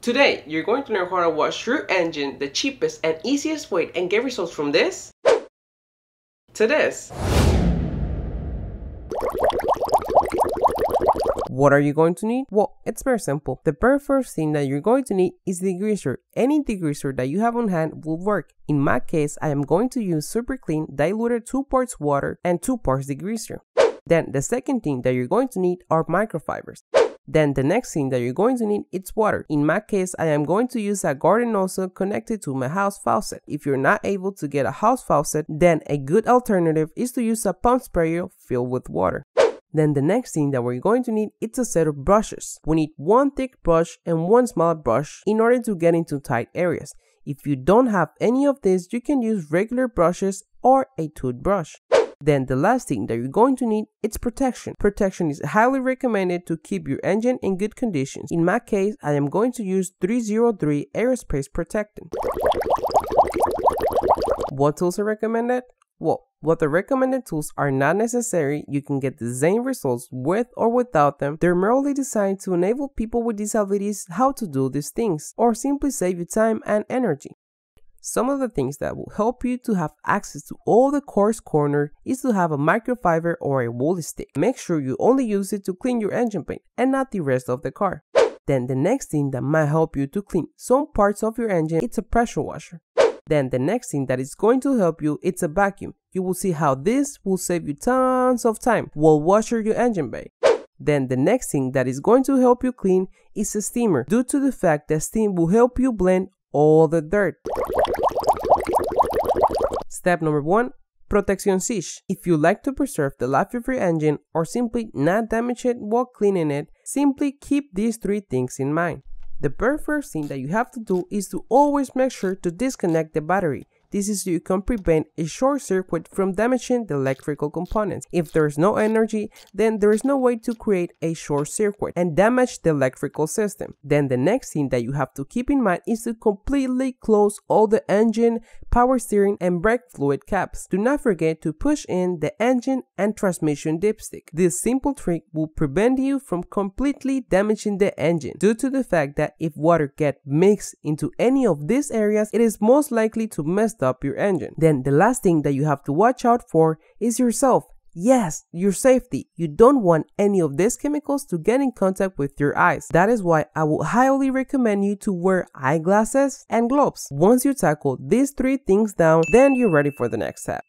Today, you're going to learn how to wash your engine the cheapest and easiest way and get results from this to this. What are you going to need? Well, it's very simple. The very first thing that you're going to need is degreaser. Any degreaser that you have on hand will work. In my case, I am going to use super clean diluted 2 parts water and 2 parts degreaser. Then the second thing that you're going to need are microfibers. Then the next thing that you're going to need is water. In my case, I am going to use a garden hose connected to my house faucet. If you're not able to get a house faucet, then a good alternative is to use a pump sprayer filled with water. Then the next thing that we're going to need is a set of brushes. We need one thick brush and one small brush in order to get into tight areas. If you don't have any of these, you can use regular brushes or a toothbrush. Then the last thing that you're going to need is protection. Protection is highly recommended to keep your engine in good condition. In my case, I am going to use 303 Aerospace Protectant. What tools are recommended? Well, what the recommended tools are not necessary, you can get the same results with or without them. They're merely designed to enable people with disabilities how to do these things, or simply save you time and energy. Some of the things that will help you to have access to all the coarse corner is to have a microfiber or a wool stick. Make sure you only use it to clean your engine paint and not the rest of the car. Then the next thing that might help you to clean some parts of your engine, it's a pressure washer. Then the next thing that is going to help you, it's a vacuum. You will see how this will save you tons of time while washing your engine bay. Then the next thing that is going to help you clean is a steamer due to the fact that steam will help you blend all the dirt. Step number 1. Protection Siege. If you like to preserve the life of your engine or simply not damage it while cleaning it, simply keep these three things in mind. The very first thing that you have to do is to always make sure to disconnect the battery this is you can prevent a short circuit from damaging the electrical components. If there's no energy, then there is no way to create a short circuit and damage the electrical system. Then the next thing that you have to keep in mind is to completely close all the engine, power steering, and brake fluid caps. Do not forget to push in the engine and transmission dipstick. This simple trick will prevent you from completely damaging the engine due to the fact that if water gets mixed into any of these areas, it is most likely to mess stop your engine. Then the last thing that you have to watch out for is yourself. Yes, your safety. You don't want any of these chemicals to get in contact with your eyes. That is why I would highly recommend you to wear eyeglasses and gloves. Once you tackle these three things down, then you're ready for the next step.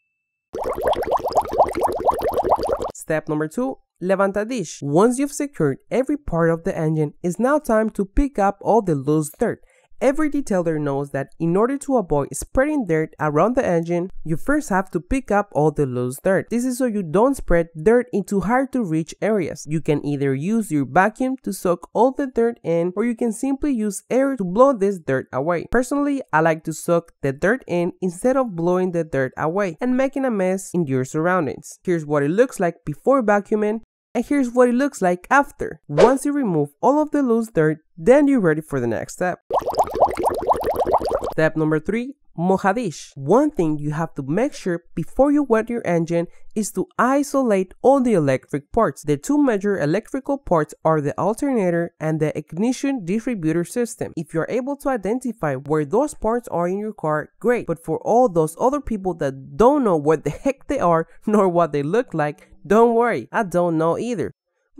Step number two, levantadish. Once you've secured every part of the engine, it's now time to pick up all the loose dirt. Every detailer knows that in order to avoid spreading dirt around the engine, you first have to pick up all the loose dirt. This is so you don't spread dirt into hard to reach areas. You can either use your vacuum to soak all the dirt in or you can simply use air to blow this dirt away. Personally, I like to soak the dirt in instead of blowing the dirt away and making a mess in your surroundings. Here's what it looks like before vacuuming and here's what it looks like after. Once you remove all of the loose dirt, then you're ready for the next step. Step number three, Mohadish. One thing you have to make sure before you wet your engine is to isolate all the electric parts. The two major electrical parts are the alternator and the ignition distributor system. If you're able to identify where those parts are in your car, great. But for all those other people that don't know what the heck they are nor what they look like, don't worry, I don't know either.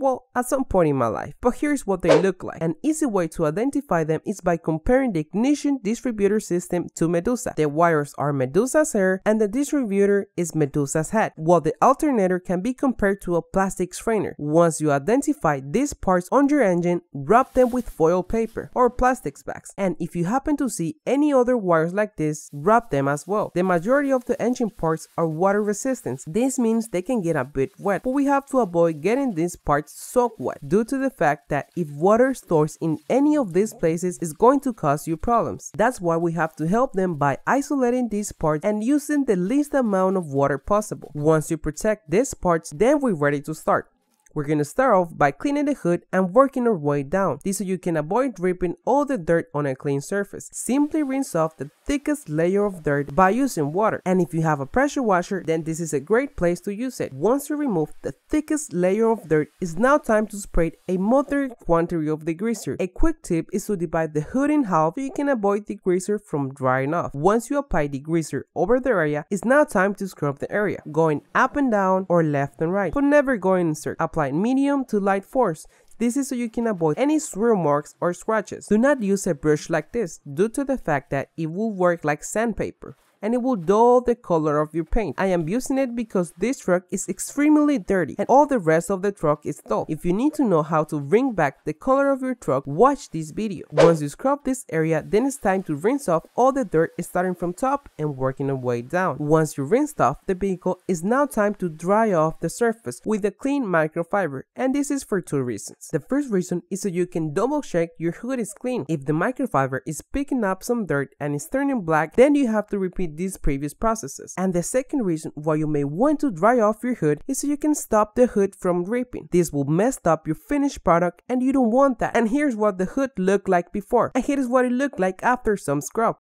Well, at some point in my life, but here's what they look like. An easy way to identify them is by comparing the ignition distributor system to Medusa. The wires are Medusa's hair and the distributor is Medusa's head, while the alternator can be compared to a plastic strainer. Once you identify these parts on your engine, wrap them with foil paper or plastic bags, and if you happen to see any other wires like this, wrap them as well. The majority of the engine parts are water resistant. This means they can get a bit wet, but we have to avoid getting these parts soak wet due to the fact that if water stores in any of these places is going to cause you problems. That's why we have to help them by isolating these parts and using the least amount of water possible. Once you protect these parts, then we're ready to start. We're gonna start off by cleaning the hood and working our way down. This so you can avoid ripping all the dirt on a clean surface. Simply rinse off the thickest layer of dirt by using water. And if you have a pressure washer, then this is a great place to use it. Once you remove the thickest layer of dirt, it's now time to spray a moderate quantity of the degreaser. A quick tip is to divide the hood in half so you can avoid the degreaser from drying off. Once you apply the degreaser over the area, it's now time to scrub the area, going up and down or left and right, but never going in circles. Apply applied medium to light force. This is so you can avoid any swirl marks or scratches. Do not use a brush like this due to the fact that it will work like sandpaper and it will dull the color of your paint. I am using it because this truck is extremely dirty and all the rest of the truck is dull. If you need to know how to bring back the color of your truck, watch this video. Once you scrub this area, then it's time to rinse off all the dirt starting from top and working your way down. Once you rinsed off the vehicle, it's now time to dry off the surface with a clean microfiber and this is for two reasons. The first reason is so you can double check your hood is clean. If the microfiber is picking up some dirt and is turning black, then you have to repeat these previous processes. And the second reason why you may want to dry off your hood is so you can stop the hood from ripping. This will mess up your finished product and you don't want that. And here's what the hood looked like before and here's what it looked like after some scrub.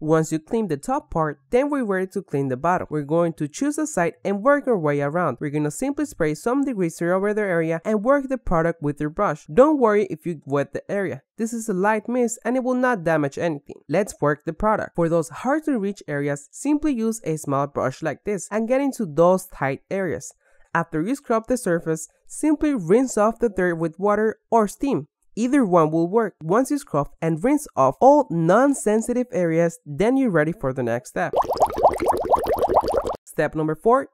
Once you clean the top part, then we're ready to clean the bottom. We're going to choose a side and work our way around. We're going to simply spray some degreaser over the area and work the product with your brush. Don't worry if you wet the area. This is a light mist and it will not damage anything. Let's work the product. For those hard to reach areas, simply use a small brush like this and get into those tight areas. After you scrub the surface, simply rinse off the dirt with water or steam. Either one will work. Once you scrub and rinse off all non-sensitive areas, then you're ready for the next step. Step number 4.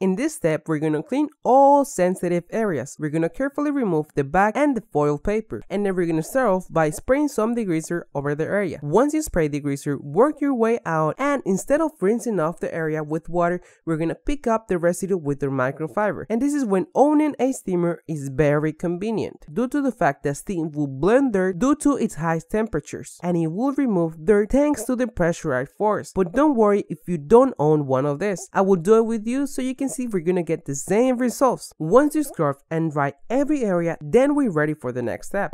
In this step, we're going to clean all sensitive areas. We're going to carefully remove the bag and the foil paper. And then we're going to start off by spraying some degreaser over the area. Once you spray the degreaser, work your way out and instead of rinsing off the area with water, we're going to pick up the residue with the microfiber. And this is when owning a steamer is very convenient due to the fact that steam will blend dirt due to its high temperatures and it will remove dirt thanks to the pressurized force. But don't worry if you don't own one of these. I will do it with with you so you can see if we're gonna get the same results. Once you scarf and dry every area, then we're ready for the next step.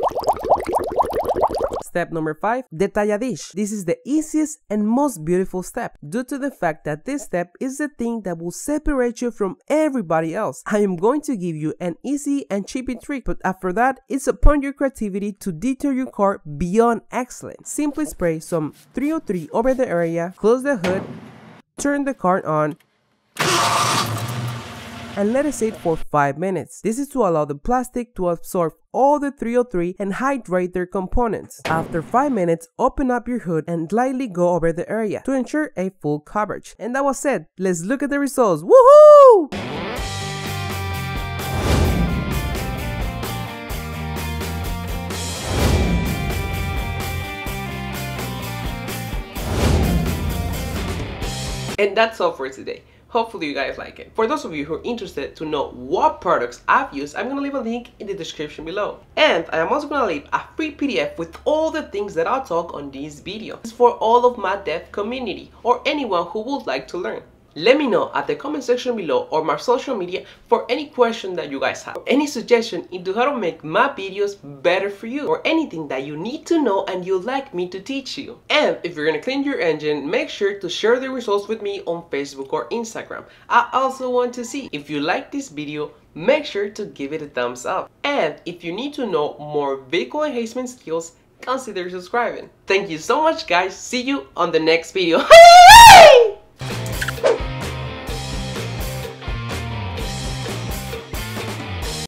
Step number 5, detalladish. This is the easiest and most beautiful step due to the fact that this step is the thing that will separate you from everybody else. I am going to give you an easy and cheapy trick, but after that, it's upon your creativity to detail your car beyond excellent. Simply spray some 303 over the area, close the hood, turn the car on, and let it sit for 5 minutes. This is to allow the plastic to absorb all the 303 and hydrate their components. After 5 minutes, open up your hood and lightly go over the area to ensure a full coverage. And that was it. Let's look at the results. Woohoo! And that's all for today. Hopefully you guys like it. For those of you who are interested to know what products I've used, I'm gonna leave a link in the description below. And I am also gonna leave a free PDF with all the things that I'll talk on this video. It's for all of my deaf community or anyone who would like to learn. Let me know at the comment section below or my social media for any question that you guys have, any suggestion into how to make my videos better for you, or anything that you need to know and you'd like me to teach you. And if you're gonna clean your engine, make sure to share the results with me on Facebook or Instagram. I also want to see if you like this video, make sure to give it a thumbs up. And if you need to know more vehicle enhancement skills, consider subscribing. Thank you so much guys, see you on the next video.